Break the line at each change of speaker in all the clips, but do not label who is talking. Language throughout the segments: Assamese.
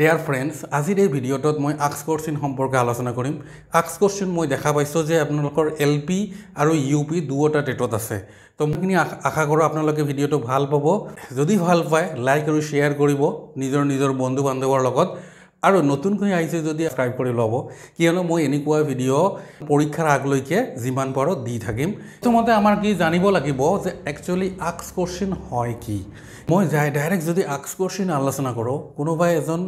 ডেয়াৰ ফ্ৰেণ্ডছ আজিৰ এই ভিডিঅ'টোত মই আক্স কোৰ্চিন সম্পৰ্কে আলোচনা কৰিম আক্স কোৰ্চিন মই দেখা পাইছোঁ যে আপোনালোকৰ এল পি আৰু ইউ পি দুয়োটা টেটত আছে তো মোৰখিনি আশা কৰোঁ আপোনালোকে ভিডিঅ'টো ভাল পাব যদি ভাল পায় লাইক আৰু শ্বেয়াৰ কৰিব নিজৰ নিজৰ বন্ধু বান্ধৱৰ লগত আৰু নতুনকৈ আহিছে যদি ট্ৰাই কৰি ল'ব কিয়নো মই এনেকুৱা ভিডিঅ' পৰীক্ষাৰ আগলৈকে যিমান পাৰো দি থাকিম প্ৰথমতে আমাৰ কি জানিব লাগিব যে একচুৱেলি আক্স কোৰ্চিন হয় কি মই যাই ডাইৰেক্ট যদি আক্স কোৰ্চিন আলোচনা কৰোঁ কোনোবাই এজন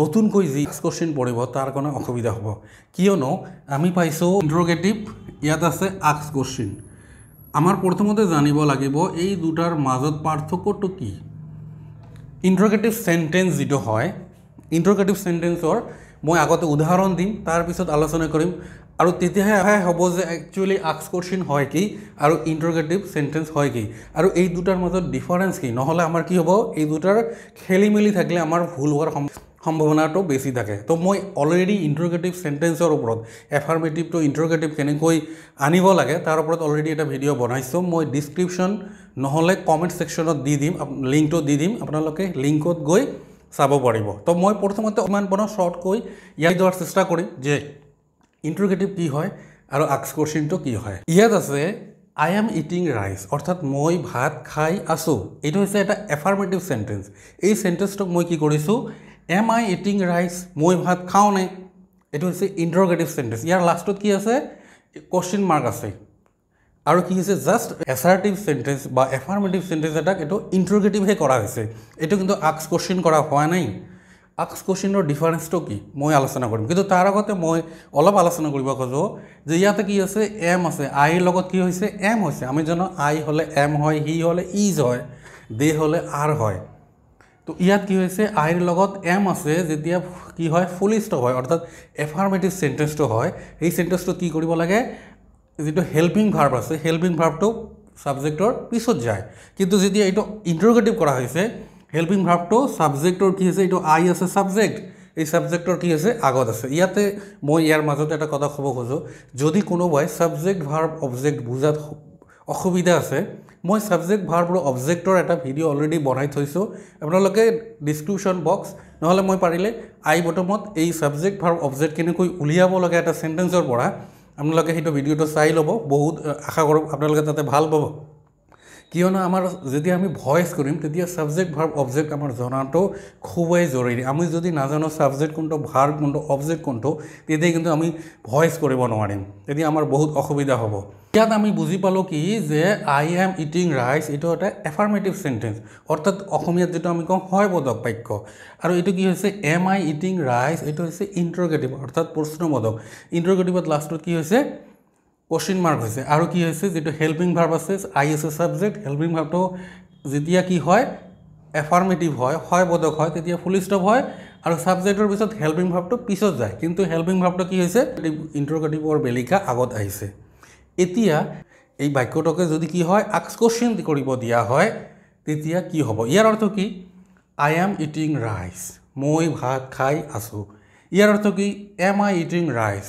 নতুনকৈ যি কোশ্চিন পঢ়িব তাৰ কাৰণে অসুবিধা হ'ব কিয়নো আমি পাইছোঁ ইণ্টাৰগেটিভ ইয়াত আছে আক্স কোশ্চিন আমাৰ প্ৰথমতে জানিব লাগিব এই দুটাৰ মাজত পাৰ্থক্যটো কি ইণ্টাৰগেটিভ চেণ্টেঞ্চ যিটো হয় ইণ্টাৰগেটিভ চেণ্টেঞ্চৰ মই আগতে উদাহৰণ দিম তাৰপিছত আলোচনা কৰিম আৰু তেতিয়াহে হ'ব যে একচুৱেলি আক্স কোশ্চিন হয় কি আৰু ইণ্টাৰগেটিভ চেণ্টেঞ্চ হয় কি আৰু এই দুটাৰ মাজত ডিফাৰেঞ্চ কি নহ'লে আমাৰ কি হ'ব এই দুটাৰ খেলি মেলি থাকিলে আমাৰ ভুল হোৱাৰ সম্ভাৱ সম্ভাৱনাটো বেছি থাকে তো মই অলৰেডি ইণ্টাৰগেটিভ চেণ্টেঞ্চৰ ওপৰত এফাৰ্মেটিভ টু ইণ্টাৰগেটিভ কেনেকৈ আনিব লাগে তাৰ ওপৰত অলৰেডি এটা ভিডিঅ' বনাইছোঁ মই ডিছক্ৰিপশ্যন নহ'লে কমেণ্ট ছেকশ্যনত দি দিম লিংকটো দি দিম আপোনালোকে লিংকত গৈ চাব পাৰিব তো মই প্ৰথমতে অকণমান বনাওঁ শ্বৰ্টকৈ ইয়াক যোৱাৰ চেষ্টা কৰিম যে ইণ্টাৰগেটিভ কি হয় আৰু আক্স কোশ্চিনটো কি হয় ইয়াত আছে আই এম ইটিং ৰাইচ অৰ্থাৎ মই ভাত খাই আছোঁ এইটো হৈছে এটা এফাৰ্মেটিভ চেণ্টেঞ্চ এই চেণ্টেঞ্চটোক মই কি কৰিছোঁ এম আই ইটিং ৰাইচ মই ভাত খাওঁনে এইটো হৈছে ইণ্টাৰগেটিভ চেণ্টেঞ্চ ইয়াৰ লাষ্টত কি আছে কুৱেশ্যন মাৰ্ক আছে আৰু কি হৈছে জাষ্ট এচাৰ্টিভ চেণ্টেঞ্চ বা এফাৰ্মেটিভ চেণ্টেঞ্চ এটাক এইটো ইণ্টাৰগেটিভহে কৰা হৈছে এইটো কিন্তু আক্স কুৱেশ্যন কৰা হোৱা নাই আক্স কুৱেশ্যনৰ ডিফাৰেঞ্চটো কি মই আলোচনা কৰিম কিন্তু তাৰ আগতে মই অলপ আলোচনা কৰিব খোজোঁ যে ইয়াতে কি আছে এম আছে আইৰ লগত কি হৈছে এম হৈছে আমি জানো আই হ'লে এম হয় সি হ'লে ইজ হয় দে হ'লে আৰ হয় তো ইয়াত কি হৈছে আইৰ লগত এম আছে যেতিয়া কি হয় ফুল হয় অৰ্থাৎ এফাৰ্মেটিভ চেণ্টেঞ্চটো হয় সেই চেণ্টেঞ্চটো কি কৰিব লাগে যিটো হেল্পিং ভাৰ্ব আছে হেল্পিং ভাৰ্বটো ছাবজেক্টৰ পিছত যায় কিন্তু যেতিয়া এইটো ইণ্টাৰগেটিভ কৰা হৈছে হেল্পিং ভাৰ্বটো ছাবজেক্টৰ কি হৈছে এইটো আই আছে ছাবজেক্ট এই ছাবজেক্টৰ কি আছে আগত আছে ইয়াতে মই ইয়াৰ মাজতে এটা কথা ক'ব খোজোঁ যদি কোনোবাই ছাবজেক্ট ভাৰ্ব অবজেক্ট বুজাত অসুবিধা আছে মই ছাবজেক্ট ভাৰবোৰ অবজেক্টৰ এটা ভিডিঅ' অলৰেডি বনাই থৈছোঁ আপোনালোকে ডিছক্ৰিপশ্যন বক্স নহ'লে মই পাৰিলে আই বটমত এই ছাবজেক্ট ভাৰ অবজেক্ট কেনেকৈ উলিয়াব লাগে এটা চেণ্টেন্সৰ পৰা আপোনালোকে সেইটো ভিডিঅ'টো চাই ল'ব বহুত আশা কৰোঁ আপোনালোকে তাতে ভাল পাব কিয়নো আমাৰ যেতিয়া আমি ভইচ কৰিম তেতিয়া ছাবজেক্ট ভাৰ্ব অবজেক্ট আমাৰ জনাটো খুবেই জৰুৰী আমি যদি নাজানো ছাবজেক্ট কোনটো ভাৰ্ব কোনটো অবজেক্ট কোনটো তেতিয়া কিন্তু আমি ভইচ কৰিব নোৱাৰিম তেতিয়া আমাৰ বহুত অসুবিধা হ'ব ইয়াত আমি বুজি পালোঁ কি যে আই এম ইটিং ৰাইচ এইটো এটা এফাৰ্মেটিভ চেণ্টেঞ্চ অৰ্থাৎ অসমীয়াত যিটো আমি কওঁ হয় বদক বাক্য আৰু এইটো কি হৈছে এম আই ইটিং ৰাইচ এইটো হৈছে ইণ্টাৰগেটিভ অৰ্থাৎ প্ৰশ্নবোধক ইণ্টাৰগেটিভত লাষ্টত কি হৈছে কোৱেশ্যন মাৰ্ক হৈছে আৰু কি হৈছে যিটো হেল্পিং ভাৰ্ব আছে I S a subject helping ভাৰ্বটো যেতিয়া কি হয় এফাৰ্মেটিভ হয় হয় বদক হয় তেতিয়া ফুল ষ্টপ হয় আৰু ছাবজেক্টৰ পিছত হেল্পিং ভাৱটো পিছত যায় কিন্তু হেল্পিং ভাৱটো কি হৈছে ইণ্টাৰগেটিভৰ বেলিকা আগত আহিছে এতিয়া এই বাক্যটোকে যদি কি হয় আক্স কুৱেশ্যন কৰিব দিয়া হয় তেতিয়া কি হ'ব ইয়াৰ অৰ্থ কি আই এম ইটিং ৰাইচ মই ভাত খাই আছোঁ ইয়াৰ অৰ্থ কি এম আই ইটিং ৰাইচ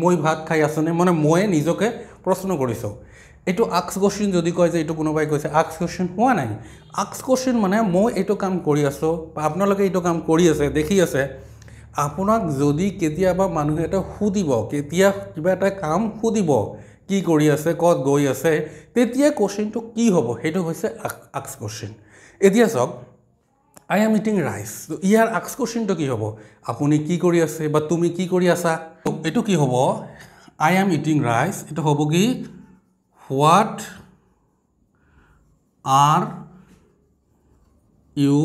মই ভাত খাই আছেনে মানে ময়ে নিজকে প্ৰশ্ন কৰিছোঁ এইটো আক্স কুৱেশ্যন যদি কয় যে এইটো কোনোবাই কৈছে আক্স কুৱেশ্যন হোৱা নাই আক্স কুৱেশ্যন মানে মই এইটো কাম কৰি আছোঁ বা আপোনালোকে এইটো কাম কৰি আছে দেখি আছে আপোনাক যদি কেতিয়াবা মানুহে এটা সুধিব কেতিয়া কিবা এটা কাম সুধিব কি কৰি আছে ক'ত গৈ আছে তেতিয়া কুৱেশ্যনটো কি হ'ব সেইটো হৈছে আক্স কুৱেশ্যন এতিয়া চাওক আই এম ইটিং ৰাইচ ইয়াৰ আক্স কুৱেশ্যনটো কি হ'ব আপুনি কি কৰি আছে বা তুমি কি কৰি আছা এইটো কি হ'ব আই এম ইটিং রাইস এইটো হ'ব কি what are you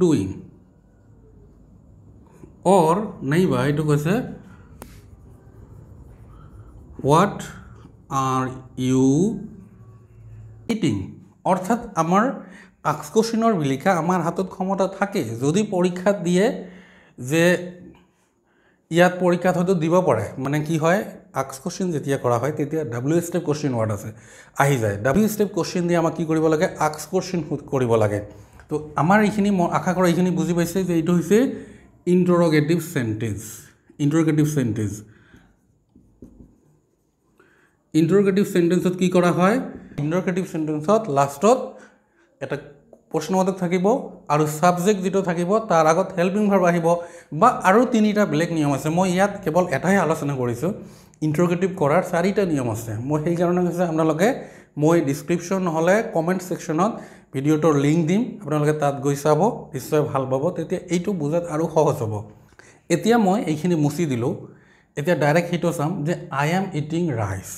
doing or বা এইটো কৈছে হোৱাট আৰ ইউ ইটিং অৰ্থাৎ আমাৰ কাকস কোশ্চিনৰ লিখা আমাৰ হাতত ক্ষমতা থাকে যদি পরীক্ষা দিয়ে যে ইয়াত পৰীক্ষাত হয়তো দিব পাৰে মানে কি হয় আক্স কুৱেশ্যন যেতিয়া কৰা হয় তেতিয়া ডাব্লিউ ষ্টেপ কুৱেশ্যন ৱৰ্ড আছে আহি যায় ডাব্লিউ ষ্টেপ কুৱেশ্যন দিয়ে আমাক কি কৰিব লাগে আক্স কুৱেশ্যন কৰিব লাগে তো আমাৰ এইখিনি মই আশা কৰা এইখিনি বুজি পাইছে যে এইটো হৈছে ইণ্টৰগেটিভ চেণ্টেঞ্চ ইণ্টৰগেটিভ চেণ্টেঞ্চ ইণ্টৰগেটিভ চেণ্টেঞ্চত কি কৰা হয় ইণ্টৰগেটিভ চেণ্টেঞ্চত লাষ্টত এটা প্ৰশ্নবাদক থাকিব আৰু ছাবজেক্ট যিটো থাকিব তাৰ আগত হেল্পিং ভাৰ্ব আহিব বা আৰু তিনিটা বেলেগ নিয়ম আছে মই ইয়াত কেৱল এটাই আলোচনা কৰিছোঁ ইণ্টাৰগেটিভ কৰাৰ চাৰিটা নিয়ম আছে মই সেইকাৰণে হৈছে আপোনালোকে মই ডিছক্ৰিপশ্যন নহ'লে কমেণ্ট ছেকশ্যনত ভিডিঅ'টোৰ লিংক দিম আপোনালোকে তাত গৈ চাব নিশ্চয় ভাল পাব তেতিয়া এইটো বুজাত আৰু সহজ হ'ব এতিয়া মই এইখিনি মুচি দিলোঁ এতিয়া ডাইৰেক্ট সেইটো চাম যে I am eating rice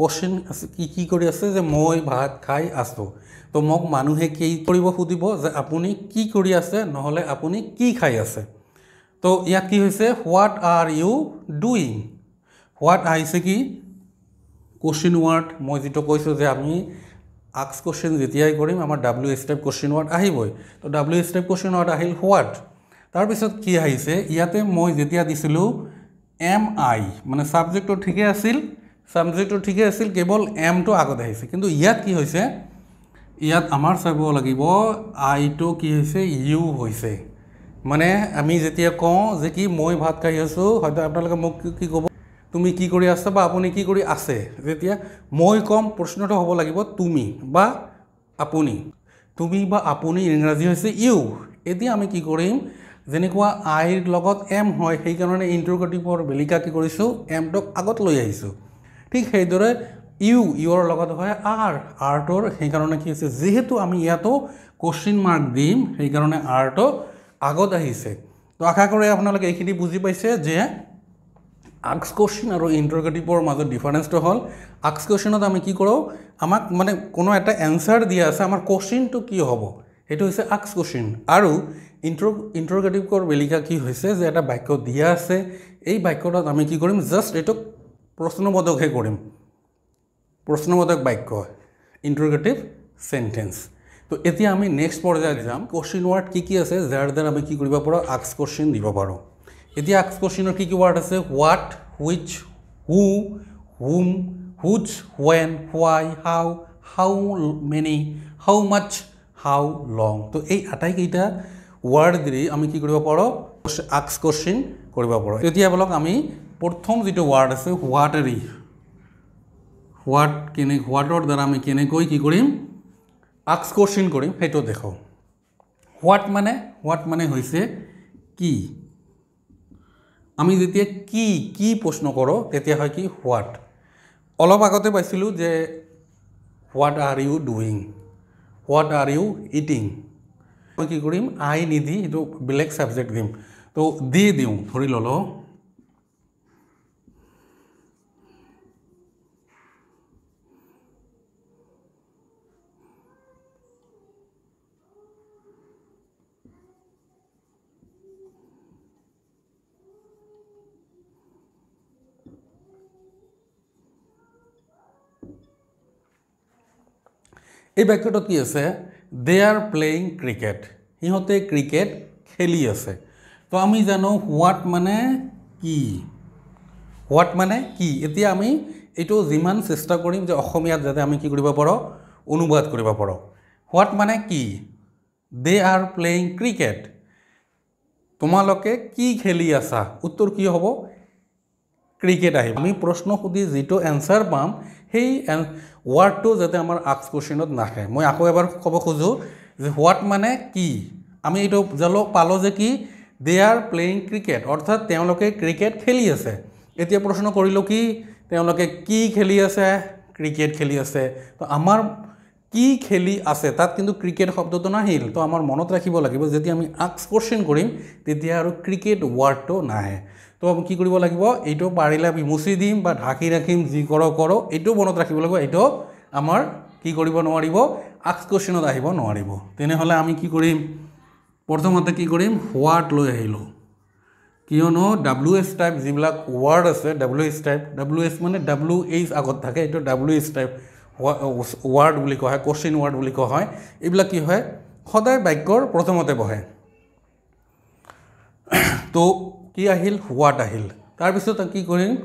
question কি কি কৰি আছে যে মই ভাত খাই আছোঁ তো মোক মানুহে কি কৰিব সুধিব যে আপুনি কি কৰি আছে নহ'লে আপুনি কি খাই আছে তো ইয়াত কি হৈছে what are you doing what আহিছে কি কুৱেশ্যন ৱাৰ্ড মই যিটো কৈছোঁ যে আমি আক্স কুৱেশ্যন যেতিয়াই কৰিম আমাৰ ডাব্লিউ ষ্টেপ কুৱেশ্যন ৱাৰ্ড আহিবই তো ডাব্লিউ ষ্টেপ কুৱেশ্যন ৱাৰ্ড আহিল হোৱাট তাৰপিছত কি আহিছে ইয়াতে মই যেতিয়া দিছিলোঁ এম আই মানে ছাবজেক্টটো ঠিকে আছিল সাবজেক্টটো ঠিকে আছিল কেৱল এমটো আগত আহিছে কিন্তু ইয়াত কি হৈছে ইয়াত আমাৰ চাব লাগিব আইটো কি হৈছে ইউ হৈছে মানে আমি যেতিয়া কওঁ যে কি মই ভাত খাই আছোঁ হয়তো আপোনালোকে মোক কি ক'ব তুমি কি কৰি আছা বা আপুনি কি কৰি আছে যেতিয়া মই ক'ম প্ৰশ্নটো হ'ব লাগিব তুমি বা আপুনি তুমি বা আপুনি ইংৰাজী হৈছে ইউ এতিয়া আমি কি কৰিম যেনেকুৱা আইৰ লগত এম হয় সেইকাৰণে ইণ্টাৰগ্ৰেটিভৰ বেলিকা কি কৰিছোঁ এমটোক আগত লৈ আহিছোঁ ঠিক সেইদৰে ইউ ইউৰ লগত হয় আৰ আৰ্টৰ সেইকাৰণে কি হৈছে যিহেতু আমি ইয়াতো কুৱেশ্যন মাৰ্ক দিম সেইকাৰণে আৰ্টো আগত আহিছে তো আশা কৰি আপোনালোকে এইখিনি বুজি পাইছে যে আক্স কুৱেশ্যন আৰু ইণ্টাৰগেটিভৰ মাজত ডিফাৰেঞ্চটো হ'ল আক্স কুৱেশ্যনত আমি কি কৰোঁ আমাক মানে কোনো এটা এনচাৰ দিয়া আছে আমাৰ কুৱেশ্যনটো কি হ'ব সেইটো হৈছে আক্স কুৱেশ্যন আৰু ইণ্টাৰ ইণ্টাৰগেটিভৰ বেলিকা কি হৈছে যে এটা বাক্য দিয়া আছে এই বাক্যটোত আমি কি কৰিম জাষ্ট এইটো প্ৰশ্নবোধকহে কৰিম প্ৰশ্নবোধক বাক্য ইণ্টাৰগেটিভ চেণ্টেন্স তো এতিয়া আমি নেক্সট পৰ্যায়ত যাম কুৱশ্যন ৱাৰ্ড কি কি আছে যাৰ দ্বাৰা আমি কি কৰিব পাৰোঁ আক্স কুৱশ্যন দিব পাৰোঁ এতিয়া আক্স কুৱশ্যনৰ কি কি ৱাৰ্ড আছে হোৱাট হুইচ হু হুম হুজ হুৱেন হুৱাই হাও হাও মেনি হাও মাছ হাও লং তো এই আটাইকেইটা ৱাৰ্ড দি আমি কি কৰিব পাৰোঁ আক্স কুৱশ্যন কৰিব পাৰোঁ এতিয়া বোলক আমি প্ৰথম যিটো ৱাৰ্ড আছে হোৱাটেৰী হোৱাট কেনে হোৱাটৰ দ্বাৰা আমি কেনেকৈ কি কৰিম আক্সকৰ্ষণ কৰিম সেইটো দেখাওঁ হোৱাট মানে হোৱাট মানে হৈছে কি আমি যেতিয়া কি কি প্ৰশ্ন কৰোঁ তেতিয়া হয় কি হোৱাট অলপ আগতে পাইছিলোঁ যে what are you doing what are you eating মই কি কৰিম আই নিদি সেইটো বেলেগ ছাবজেক্ট দিম তো দি দিওঁ ধৰি ল'লোঁ এই বাক্যটো কি আছে দে আৰ প্লেয়িং ক্ৰিকেট সিহঁতে ক্ৰিকেট খেলি আছে তো আমি জানো হোৱাট মানে কি হোৱাট মানে কি এতিয়া আমি এইটো যিমান চেষ্টা কৰিম যে অসমীয়াত যাতে আমি কি কৰিব পাৰোঁ অনুবাদ কৰিব পাৰোঁ হোৱাট মানে কি দে আৰ প্লেয়িং ক্ৰিকেট তোমালোকে কি খেলি আছা উত্তৰ কি হ'ব ক্ৰিকেট আহিব আমি প্ৰশ্ন সুধি যিটো এনচাৰ পাম সেই ৱাৰ্ডটো যাতে আমাৰ আক্স কুৱেশ্যনত নাহে মই আকৌ এবাৰ ক'ব খোজোঁ যে হোৱাট মানে কি আমি এইটো জানো পালোঁ যে কি দে আৰ প্লেয়িং ক্ৰিকেট অৰ্থাৎ তেওঁলোকে ক্ৰিকেট খেলি আছে এতিয়া প্ৰশ্ন কৰিলোঁ কি তেওঁলোকে কি খেলি আছে ক্ৰিকেট খেলি আছে তো আমাৰ কি খেলি আছে তাত কিন্তু ক্ৰিকেট শব্দটো নাহিল তো আমাৰ মনত ৰাখিব লাগিব যেতিয়া আমি আক্স কুৱেশ্যন কৰিম তেতিয়া আৰু ক্ৰিকেট ৱাৰ্ডটো নাহে তো আমি কি কৰিব লাগিব এইটো পাৰিলে আমি মুচি দিম বা ঢাকি ৰাখিম যি কৰ কৰো এইটো মনত ৰাখিব লাগিব এইটো আমাৰ কি কৰিব নোৱাৰিব আক্স কোশ্চিনত আহিব নোৱাৰিব তেনেহ'লে আমি কি কৰিম প্ৰথমতে কি কৰিম হোয়াট লৈ আহিলোঁ কিয়নো ডাব্লিউ এস টাইপ যিবিলাক ৱাৰ্ড আছে W H type W H মানে ডাব্লিউ এইচ আগত থাকে এইটো ডাব্লিউ এইচ টাইপ ৱাৰ্ড বুলি কোৱা হয় কোশ্চিন ৱাৰ্ড বুলি কোৱা হয় এইবিলাক কি হয় সদায় বাক্যৰ প্ৰথমতে বহে তো কি আহিল হোৱাট আহিল তাৰপিছত কি কৰিম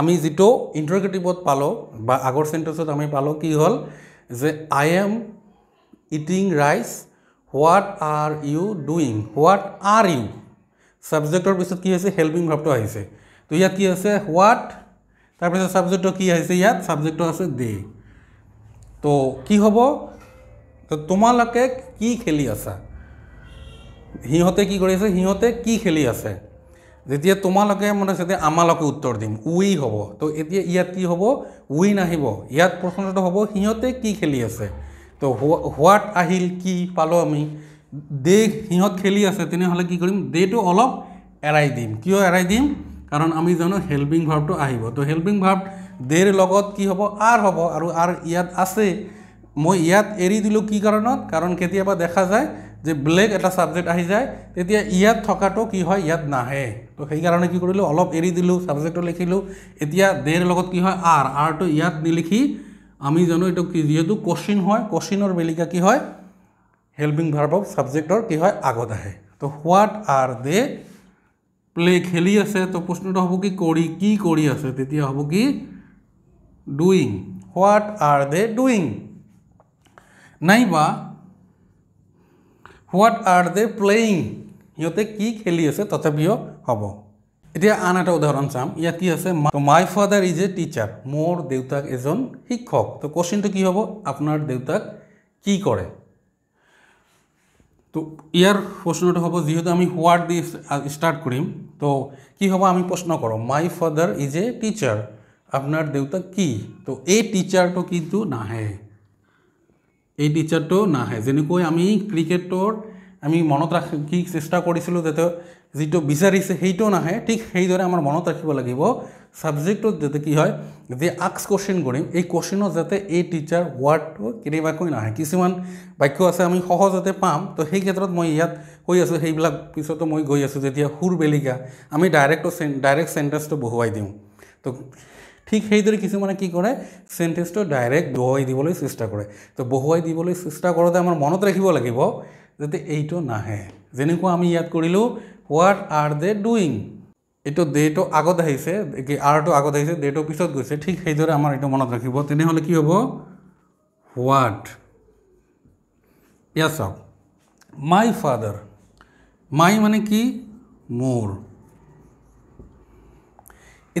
আমি যিটো ইণ্টাৰগেটিভত পালোঁ বা আগৰ চেণ্টেঞ্চত আমি পালোঁ কি হ'ল যে I am eating rice what are you doing what are you ছাবজেক্টৰ পিছত কি হৈছে হেল্পিং ভাৱটো আহিছে তো ইয়াত কি আছে হোৱাট তাৰপিছত ছাবজেক্টটো কি আহিছে ইয়াত ছাবজেক্টটো আছে দে তো কি হ'ব তোমালোকে কি খেলি আছা সিহঁতে কি কৰি আছে সিহঁতে কি খেলি আছে যেতিয়া তোমালোকে মানে যেতিয়া আমালোকে উত্তৰ দিম উই হ'ব তো এতিয়া ইয়াত কি হ'ব উই নাহিব ইয়াত প্ৰশ্নটো হ'ব সিহঁতে কি খেলি আছে তো হোৱাট আহিল কি পালোঁ আমি দে সিহঁত খেলি আছে তেনেহ'লে কি কৰিম দেটো অলপ এৰাই দিম কিয় এৰাই দিম কাৰণ আমি জানো হেল্পিং ভাৱটো আহিব তো হেল্পিং ভাৱ দেৰ লগত কি হ'ব আৰ হ'ব আৰু আৰ ইয়াত আছে মই ইয়াত এৰি দিলোঁ কি কাৰণত কাৰণ কেতিয়াবা দেখা যায় যে ব্লেক এটা ছাবজেক্ট আহি যায় তেতিয়া ইয়াত থকাটো কি হয় ইয়াত নাহে তো সেইকাৰণে কি কৰিলোঁ অলপ এৰি দিলোঁ ছাবজেক্টটো লিখিলোঁ এতিয়া দেৰ লগত কি হয় আৰ আৰটো ইয়াত নিলিখি আমি জানো এইটো কি যিহেতু কোশ্বিন হয় কোশ্চিনৰ বেলিকা কি হয় হেল্পিং ভাৰ্ব ছাবজেক্টৰ কি হয় আগত আহে তো হোৱাট আৰ দে প্লে খেলি আছে তো প্ৰশ্নটো হ'ব কি কৰি কি কৰি আছে তেতিয়া হ'ব কি doing what are they doing নাইবা হোৱাট আৰ দে প্লেয়িং সিহঁতে কি খেলি আছে তথাপিও হ'ব এতিয়া আন এটা উদাহৰণ চাম ইয়াত কি আছে my father is a teacher মোৰ দেউতাক এজন শিক্ষক তো কুৱেশ্যনটো কি হ'ব আপোনাৰ দেউতাক কি কৰে তো ইয়াৰ প্ৰশ্নটো হ'ব যিহেতু আমি হোৱাৰ দি ষ্টাৰ্ট কৰিম তো কি হ'ব আমি প্ৰশ্ন কৰোঁ my father is a teacher আপোনাৰ দেউতাক কি তো এই টিচাৰটো কিন্তু নাহে এই টিচাৰটো নাহে যেনেকৈ আমি ক্ৰিকেটৰ আমি মনত ৰাখি কি চেষ্টা কৰিছিলোঁ যাতে যিটো বিচাৰিছে সেইটো নাহে ঠিক সেইদৰে আমাৰ মনত ৰাখিব লাগিব ছাবজেক্টত যাতে কি হয় যে আক্স কুৱেশ্যন কৰিম এই কুৱেশ্যনত যাতে এই টিচাৰ ৱৰ্ডটো কেনেবাকৈ নাহে কিছুমান বাক্য আছে আমি সহজতে পাম তো সেই ক্ষেত্ৰত মই ইয়াত কৈ আছোঁ সেইবিলাক পিছতো মই গৈ আছোঁ যেতিয়া সুৰ বেলিকা আমি ডাইৰেক্টো ডাইৰেক্ট চেণ্টেঞ্চটো বহুৱাই দিওঁ তো ঠিক সেইদৰে কিছুমানে কি কৰে চেণ্টেঞ্চটো ডাইৰেক্ট বহুৱাই দিবলৈ চেষ্টা কৰে তো বহুৱাই দিবলৈ চেষ্টা কৰোঁতে আমাৰ মনত ৰাখিব লাগিব যাতে এইটো নাহে যেনেকুৱা আমি ইয়াত কৰিলোঁ হোৱাট আৰ দে ডুইং এইটো ডেটো আগত আহিছে কি আৰটো আগত আহিছে ডে'টৰ পিছত গৈছে ঠিক সেইদৰে আমাৰ এইটো মনত ৰাখিব তেনেহ'লে কি হ'ব হোৱাট ইয়াত চাওক মাই ফাদাৰ মাই মানে কি মোৰ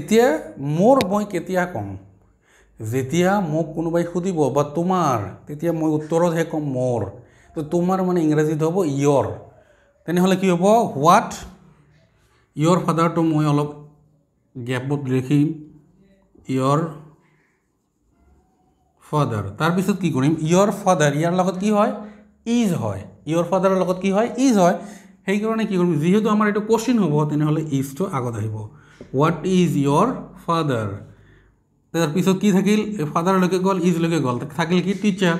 এতিয়া মোৰ মই কেতিয়া ক'ম যেতিয়া মোক কোনোবাই সুধিব বা তোমাৰ তেতিয়া মই উত্তৰতহে ক'ম মোৰ তো তোমাৰ মানে ইংৰাজীত হ'ব ইয়ৰ তেনেহ'লে কি হ'ব হোৱাট ইয়ৰ ফাদাৰটো মই অলপ গেপত লিখিম ইয়ৰ ফাদাৰ তাৰপিছত কি কৰিম ইয়ৰ ফাদাৰ ইয়াৰ লগত কি হয় ইজ হয় ইয়ৰ ফাদাৰৰ লগত কি হয় ইজ হয় সেইকাৰণে কি কৰিম যিহেতু আমাৰ এইটো কোশ্চিন হ'ব তেনেহ'লে ইজটো আগত আহিব হোৱাট ইজ ইয়ৰ ফাদাৰ তাৰপিছত কি থাকিল ফাদাৰলৈকে গ'ল ইজলৈকে গ'ল থাকিল কি টিচাৰ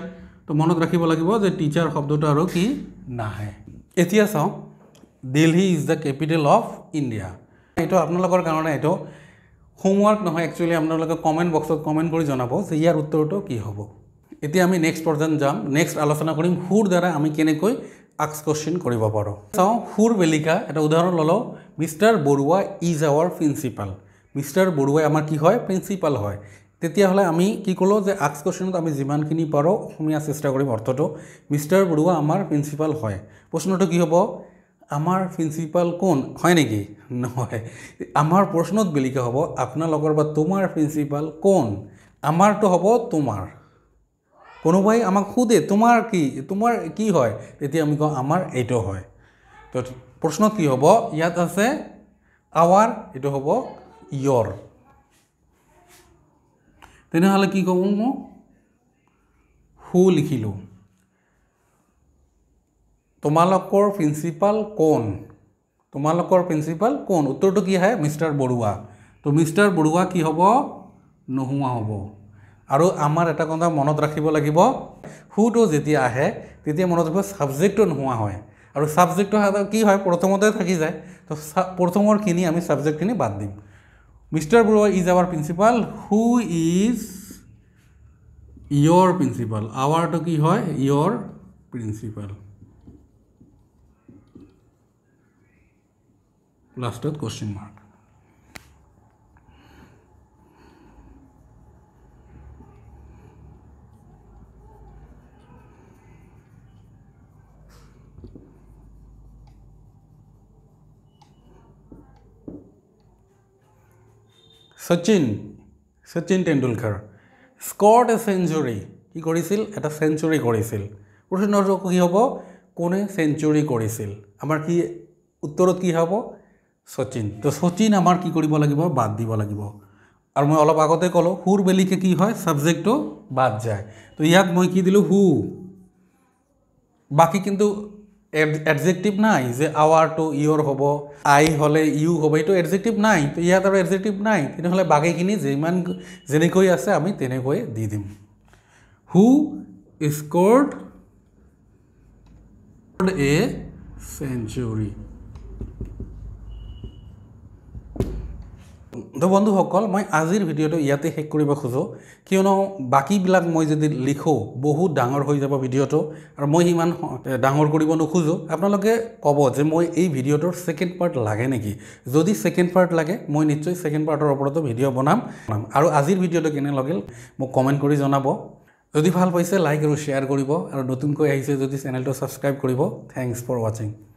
তো মনত ৰাখিব লাগিব যে টিচাৰ শব্দটো আৰু কি নাহে এতিয়া চাওঁ Delhi is the capital of India এইটো আপোনালোকৰ কাৰণে এইটো হোমৱৰ্ক নহয় একচুৱেলি আপোনালোকে কমেণ্ট বক্সত কমেণ্ট কৰি জনাব যে ইয়াৰ উত্তৰটো কি হ'ব এতিয়া আমি নেক্সট পৰ্যন্ত যাম নেক্সট আলোচনা কৰিম সুৰ দ্বাৰা আমি কেনেকৈ আক্স কোশ্যন কৰিব পাৰোঁ চাওঁ সুৰ বেলিকা এটা উদাহৰণ ল'লোঁ mister Barua is our principal mister বৰুৱাই আমাৰ কি হয় প্ৰিন্সিপাল হয় তেতিয়াহ'লে আমি কি ক'লোঁ যে আক্স কুৱেশ্যনত আমি যিমানখিনি পাৰোঁ অসমীয়া চেষ্টা কৰিম অৰ্থটো মিষ্টাৰ বৰুৱা আমাৰ প্ৰিন্সিপাল হয় প্ৰশ্নটো কি হ'ব আমাৰ প্ৰিন্সিপাল কোন হয় নেকি নহয় আমাৰ প্ৰশ্নত বেলিকা হ'ব আপোনালোকৰ বা তোমাৰ প্ৰিন্সিপাল কোন আমাৰটো হ'ব তোমাৰ কোনোবাই আমাক সোধে তোমাৰ কি তোমাৰ কি হয় তেতিয়া আমি কওঁ আমাৰ এইটো হয় তো প্ৰশ্নত কি হ'ব ইয়াত আছে আৱাৰ এইটো হ'ব ইয়ৰ তেনেহ'লে কি কওঁ মই সু লিখিলোঁ তোমালোকৰ প্ৰিঞ্চিপাল কোন তোমালোকৰ প্ৰিঞ্চিপাল কোন উত্তৰটো কি আহে মিষ্টাৰ বৰুৱা তো মিষ্টাৰ বৰুৱা কি হ'ব নোহোৱা হ'ব আৰু আমাৰ এটা কথা মনত ৰাখিব লাগিব সুটো যেতিয়া আহে তেতিয়া মনত ৰাখিব ছাবজেক্টটো নোহোৱা হয় আৰু ছাবজেক্টটো কি হয় প্ৰথমতে থাকি যায় তো প্ৰথমৰখিনি আমি ছাবজেক্টখিনি বাদ দিম mister Barua is our principal who is your principal আৱাৰটো কি হয় ইয়ৰ প্ৰিন্সিপাল লাষ্টত question mark Sachin Sachin Tendulkar scored a century কি কৰিছিল এটা চেঞ্চুৰী কৰিছিল প্ৰশ্নটো কি হ'ব কোনে চেঞ্চুৰী কৰিছিল আমাৰ কি উত্তৰত কি হ'ব শচীন তো শচীন আমাৰ কি কৰিব লাগিব বাদ দিব লাগিব আৰু মই অলপ আগতে ক'লোঁ সুৰ বেলিকে কি হয় ছাবজেক্টটো বাদ যায় তো ইয়াত মই কি দিলোঁ সু বাকী কিন্তু এডজেক্টিভ নাই যে আৱাৰটো ইয়ৰ হ'ব আই হ'লে ইউ হ'ব এইটো এডজেক্টিভ নাই তো ইয়াত আৰু এডজেক্টিভ নাই তেনেহ'লে বাকীখিনি যিমান যেনেকৈ আছে আমি তেনেকৈয়ে দি দিম হু স্কৰ্ড এ চেঞ্চুৰী তো বন্ধুসকল মই আজিৰ ভিডিঅ'টো ইয়াতে শেষ কৰিব খোজোঁ কিয়নো বাকীবিলাক মই যদি লিখোঁ বহুত ডাঙৰ হৈ যাব ভিডিঅ'টো আৰু মই সিমান ডাঙৰ কৰিব নোখোজোঁ আপোনালোকে ক'ব যে মই এই ভিডিঅ'টোৰ ছেকেণ্ড পাৰ্ট লাগে নেকি যদি ছেকেণ্ড পাৰ্ট লাগে মই নিশ্চয় ছেকেণ্ড পাৰ্টৰ ওপৰতো ভিডিঅ' বনাম বনাম আৰু আজিৰ ভিডিঅ'টো কেনে লাগিল মোক কমেণ্ট কৰি জনাব যদি ভাল পাইছে লাইক আৰু শ্বেয়াৰ কৰিব আৰু নতুনকৈ আহিছে যদি চেনেলটো ছাবস্ক্ৰাইব কৰিব থেংকছ ফৰ ৱাচিং